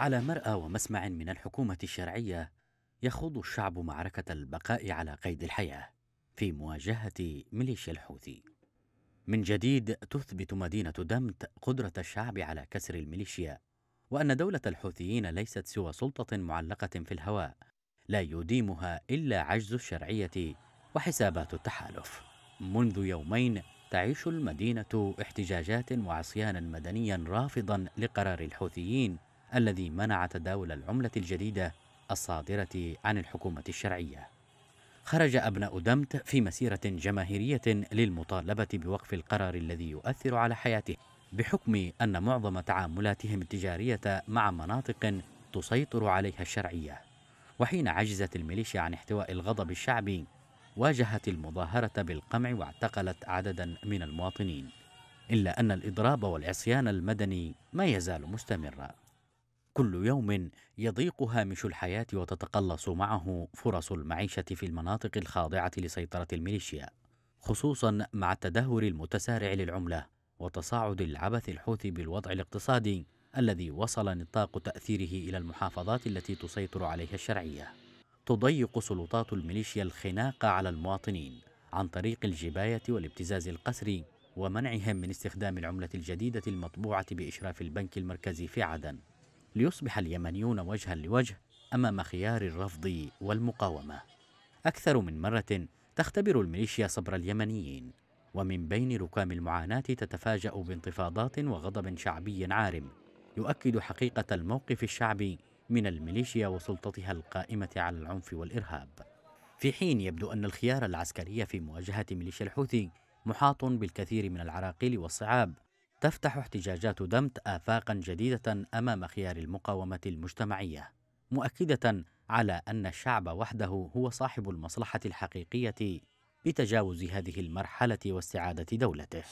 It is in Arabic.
على مرأى ومسمع من الحكومة الشرعية يخوض الشعب معركة البقاء على قيد الحياة في مواجهة ميليشيا الحوثي. من جديد تثبت مدينة دمت قدرة الشعب على كسر الميليشيا، وأن دولة الحوثيين ليست سوى سلطة معلقة في الهواء، لا يديمها إلا عجز الشرعية وحسابات التحالف. منذ يومين تعيش المدينة احتجاجات وعصيانا مدنيا رافضا لقرار الحوثيين الذي منع تداول العملة الجديدة الصادرة عن الحكومة الشرعية. خرج أبناء دمت في مسيرة جماهيرية للمطالبة بوقف القرار الذي يؤثر على حياته بحكم أن معظم تعاملاتهم التجارية مع مناطق تسيطر عليها الشرعية. وحين عجزت الميليشيا عن احتواء الغضب الشعبي واجهت المظاهرة بالقمع واعتقلت عددا من المواطنين. إلا أن الإضراب والعصيان المدني ما يزال مستمرا كل يوم يضيق هامش الحياة وتتقلص معه فرص المعيشة في المناطق الخاضعة لسيطرة الميليشيا، خصوصا مع التدهور المتسارع للعملة وتصاعد العبث الحوثي بالوضع الاقتصادي الذي وصل نطاق تأثيره إلى المحافظات التي تسيطر عليها الشرعية. تضيق سلطات الميليشيا الخناق على المواطنين عن طريق الجباية والابتزاز القسري ومنعهم من استخدام العملة الجديدة المطبوعة بإشراف البنك المركزي في عدن. ليصبح اليمنيون وجها لوجه أمام خيار الرفض والمقاومة أكثر من مرة تختبر الميليشيا صبر اليمنيين ومن بين ركام المعاناة تتفاجأ بانتفاضات وغضب شعبي عارم يؤكد حقيقة الموقف الشعبي من الميليشيا وسلطتها القائمة على العنف والإرهاب في حين يبدو أن الخيار العسكري في مواجهة ميليشيا الحوثي محاط بالكثير من العراقيل والصعاب تفتح احتجاجات دمت آفاقا جديدة أمام خيار المقاومة المجتمعية مؤكدة على أن الشعب وحده هو صاحب المصلحة الحقيقية بتجاوز هذه المرحلة واستعادة دولته